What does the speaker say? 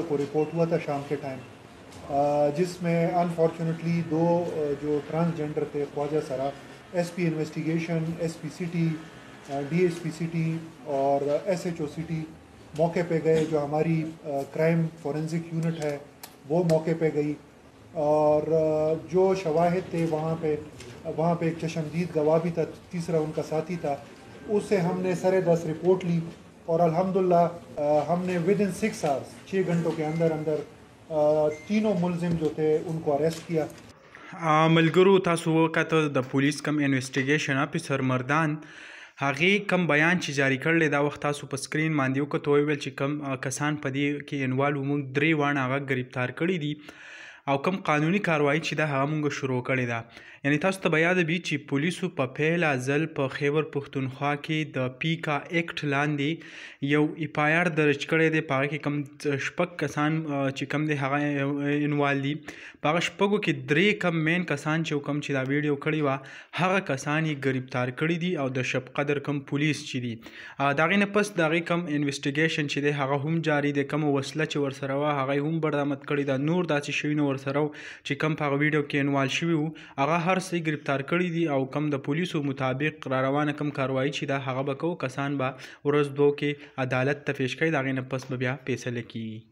को रिपोर्ट हुआ था शाम के टाइम जिसमें अनफॉर्चुनेटली दो जो ट्रांसजेंडर थे ख्वाजा सरा S P investigation S P city D S P city और एस एच ओ सिटी मौके पे गए जो हमारी क्राइम फॉरेंसिक यूनिट है वो मौके पे गई और जो शवाहद थे वहाँ पे वहाँ पे एक चशमदीद गवाह भी था तीसरा उनका साथी था उससे हमने सरे दस रिपोर्ट ली और अल्हम्दुलिल्लाह हमने विद इन सिक्स आवर्स छः घंटों के अंदर अंदर तीनों मुलजिम जो थे उनको अरेस्ट किया ملګرو تاسو وکړه د پولیس کم انویسټیګیشن افیسر مردان هغه کم بیان چې جاری کړل دا وخت تاسو په سکرین باندې وکړو ویل چې کم کسان په دې کې انوالو موږ درې وانه هغه گرفتار کړی دي او کم قانوني کاروایی چې دا هغه مونږ شروع کړې ده یعنی تاسو ته به یاد وي چې پولیسو په پیل ځل په خیبر پښتونخوا کې د پیکا اکټ لاندې یو اف آی آر درج کړی دی په کې کم شپږ کسان چې کم دی هغه انوال دي په هغه شپږو کې درې کم مین کسان چې کم چې دا ویډیو کړی و هغه کسان یې گرفتار کړی دي او د شپ قدر کم پولیس چې دي دا غي نه پس دا غي کم انویسټیګیشن چې دی هغه هم جاری دی کم وسله چې ورسره و هغه هم برآمد کړی دا نور داسې شوی نو ورسره چې کم په ویډیو کې انوال شوی وو هغه هر څه گرفتار کړی دي او کم د پولیسو مطابق را روانه کم کاروایی چې دا هغه به کو کسان به ورځ دوه کې عدالت ته پیش کړي دا غینه پس بیا فیصله کیږي